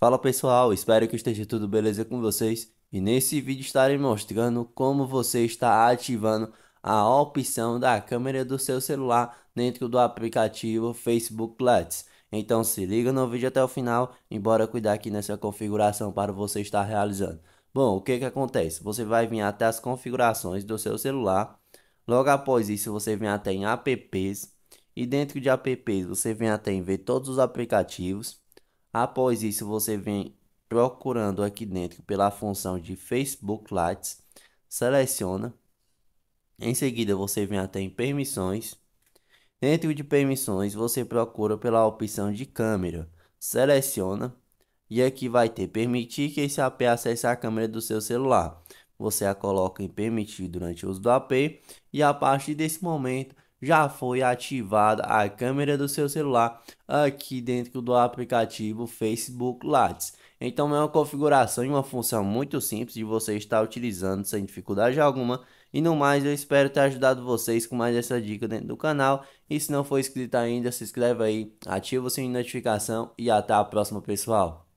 Fala pessoal, espero que esteja tudo beleza com vocês e nesse vídeo estarei mostrando como você está ativando a opção da câmera do seu celular dentro do aplicativo Facebook Lights. Então se liga no vídeo até o final e bora cuidar aqui nessa configuração para você estar realizando. Bom, o que que acontece? Você vai vir até as configurações do seu celular. Logo após isso você vem até em apps e dentro de apps você vem até em ver todos os aplicativos. Após isso, você vem procurando aqui dentro pela função de Facebook Lights, seleciona. Em seguida, você vem até em permissões. Dentro de permissões, você procura pela opção de câmera, seleciona e aqui vai ter permitir que esse AP acesse a câmera do seu celular. Você a coloca em permitir durante o uso do AP e a partir desse momento já foi ativada a câmera do seu celular aqui dentro do aplicativo Facebook Lights. Então é uma configuração e uma função muito simples de você estar utilizando sem dificuldade alguma. E no mais, eu espero ter ajudado vocês com mais essa dica dentro do canal. E se não for inscrito ainda, se inscreve aí, ativa o sininho de notificação e até a próxima, pessoal.